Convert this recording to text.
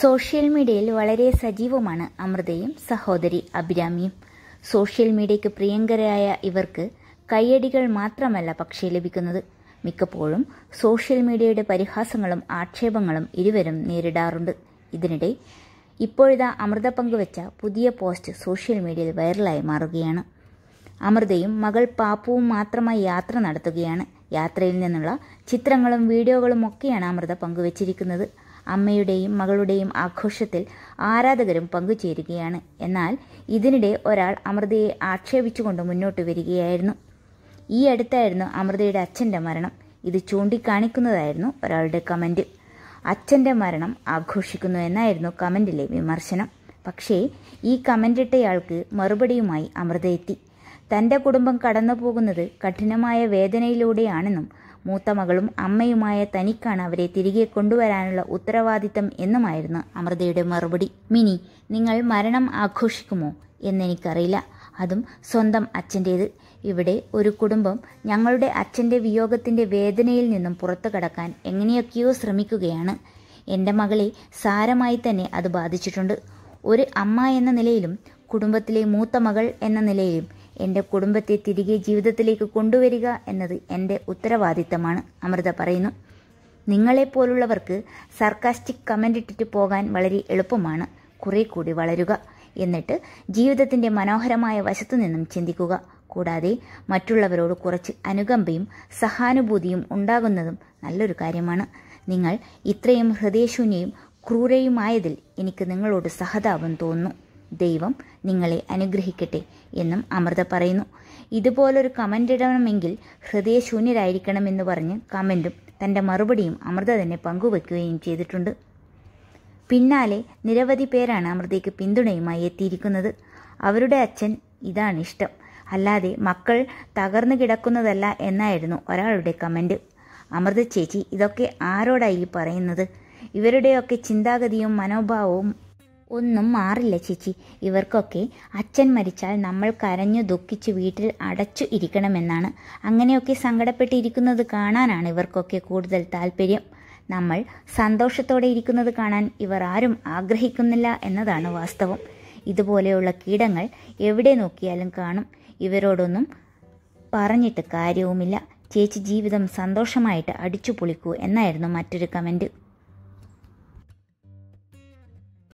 social മീഡിയയിൽ വളരെ സജീവമാണ് അമൃതയും സഹോദരി അഭിരാമിയും സോഷ്യൽ മീഡിയയ്ക്ക് പ്രിയങ്കരായ ഇവർക്ക് കയ്യടികൾ മാത്രമല്ല പക്ഷേ ലഭിക്കുന്നത് മിക്കപ്പോഴും സോഷ്യൽ മീഡിയയുടെ പരിഹാസങ്ങളും ആക്ഷേപങ്ങളും ഇരുവരും നേരിടാറുണ്ട് ഇതിനിടെ ഇപ്പോഴിതാ അമൃത പങ്കുവച്ച പുതിയ പോസ്റ്റ് സോഷ്യൽ മീഡിയയിൽ വൈറലായി മാറുകയാണ് അമൃതയും മകൾ പാപ്പുവും മാത്രമായി യാത്ര നടത്തുകയാണ് യാത്രയിൽ നിന്നുള്ള ചിത്രങ്ങളും വീഡിയോകളും ഒക്കെയാണ് അമൃത പങ്കുവച്ചിരിക്കുന്നത് അമ്മയുടെയും മകളുടെയും ആഘോഷത്തിൽ ആരാധകരും പങ്കുചേരുകയാണ് എന്നാൽ ഇതിനിടെ ഒരാൾ അമൃതയെ ആക്ഷേപിച്ചുകൊണ്ട് മുന്നോട്ട് വരികയായിരുന്നു ഈ അടുത്തായിരുന്നു അമൃതയുടെ അച്ഛൻ്റെ മരണം ഇത് ചൂണ്ടിക്കാണിക്കുന്നതായിരുന്നു ഒരാളുടെ കമൻറ്റ് അച്ഛൻ്റെ മരണം ആഘോഷിക്കുന്നു എന്നായിരുന്നു കമൻറ്റിലെ വിമർശനം പക്ഷേ ഈ കമൻറ്റിട്ടയാൾക്ക് മറുപടിയുമായി അമൃത എത്തി തൻ്റെ കുടുംബം കടന്നു പോകുന്നത് കഠിനമായ വേദനയിലൂടെയാണെന്നും മൂത്ത മകളും അമ്മയുമായ തനിക്കാണ് അവരെ തിരികെ കൊണ്ടുവരാനുള്ള ഉത്തരവാദിത്തം എന്നുമായിരുന്നു അമൃതയുടെ മറുപടി മിനി നിങ്ങൾ മരണം ആഘോഷിക്കുമോ എന്നെനിക്കറിയില്ല അതും സ്വന്തം അച്ഛൻ്റേത് ഇവിടെ ഒരു കുടുംബം ഞങ്ങളുടെ അച്ഛൻ്റെ വിയോഗത്തിൻ്റെ വേദനയിൽ നിന്നും പുറത്തു കടക്കാൻ എങ്ങനെയൊക്കെയോ ശ്രമിക്കുകയാണ് എൻ്റെ മകളെ സാരമായി തന്നെ അത് ബാധിച്ചിട്ടുണ്ട് ഒരു അമ്മ എന്ന നിലയിലും കുടുംബത്തിലെ മൂത്ത മകൾ എന്ന നിലയിലും എൻ്റെ കുടുംബത്തെ തിരികെ ജീവിതത്തിലേക്ക് കൊണ്ടുവരിക എന്നത് എൻ്റെ ഉത്തരവാദിത്തമാണ് അമൃത പറയുന്നു നിങ്ങളെപ്പോലുള്ളവർക്ക് സർക്കാസ്റ്റിക് കമൻ്റ് ഇട്ടിട്ട് പോകാൻ വളരെ എളുപ്പമാണ് കുറെ കൂടി വളരുക എന്നിട്ട് ജീവിതത്തിൻ്റെ മനോഹരമായ വശത്തു നിന്നും ചിന്തിക്കുക കൂടാതെ മറ്റുള്ളവരോട് കുറച്ച് അനുകമ്പയും സഹാനുഭൂതിയും ഉണ്ടാകുന്നതും നല്ലൊരു കാര്യമാണ് നിങ്ങൾ ഇത്രയും ഹൃദയശൂന്യയും ക്രൂരയുമായതിൽ എനിക്ക് നിങ്ങളോട് സഹതാപം തോന്നുന്നു ദൈവം നിങ്ങളെ അനുഗ്രഹിക്കട്ടെ എന്നും അമൃത പറയുന്നു ഇതുപോലൊരു കമൻ്റ് ഇടണമെങ്കിൽ ഹൃദയശൂന്യരായിരിക്കണമെന്ന് പറഞ്ഞ് കമൻറ്റും തൻ്റെ മറുപടിയും അമൃത തന്നെ പങ്കുവെക്കുകയും ചെയ്തിട്ടുണ്ട് പിന്നാലെ നിരവധി പേരാണ് അമൃതയ്ക്ക് പിന്തുണയുമായി എത്തിയിരിക്കുന്നത് അവരുടെ അച്ഛൻ ഇതാണ് ഇഷ്ടം അല്ലാതെ മക്കൾ തകർന്നു കിടക്കുന്നതല്ല എന്നായിരുന്നു ഒരാളുടെ കമൻറ്റ് അമൃത ചേച്ചി ഇതൊക്കെ ആരോടായി പറയുന്നത് ഇവരുടെയൊക്കെ ചിന്താഗതിയും മനോഭാവവും ഒന്നും മാറില്ല ചേച്ചി ഇവർക്കൊക്കെ അച്ഛൻ മരിച്ചാൽ നമ്മൾ കരഞ്ഞു ദുഃഖിച്ച് വീട്ടിൽ അടച്ചു ഇരിക്കണമെന്നാണ് അങ്ങനെയൊക്കെ സങ്കടപ്പെട്ടിരിക്കുന്നത് കാണാനാണ് ഇവർക്കൊക്കെ കൂടുതൽ താല്പര്യം നമ്മൾ സന്തോഷത്തോടെ ഇരിക്കുന്നത് കാണാൻ ഇവർ ആരും ആഗ്രഹിക്കുന്നില്ല എന്നതാണ് വാസ്തവം ഇതുപോലെയുള്ള കീടങ്ങൾ എവിടെ നോക്കിയാലും കാണും ഇവരോടൊന്നും പറഞ്ഞിട്ട് കാര്യവുമില്ല ചേച്ചി ജീവിതം സന്തോഷമായിട്ട് അടിച്ചു പൊളിക്കൂ എന്നായിരുന്നു മറ്റൊരു കമൻറ്റ്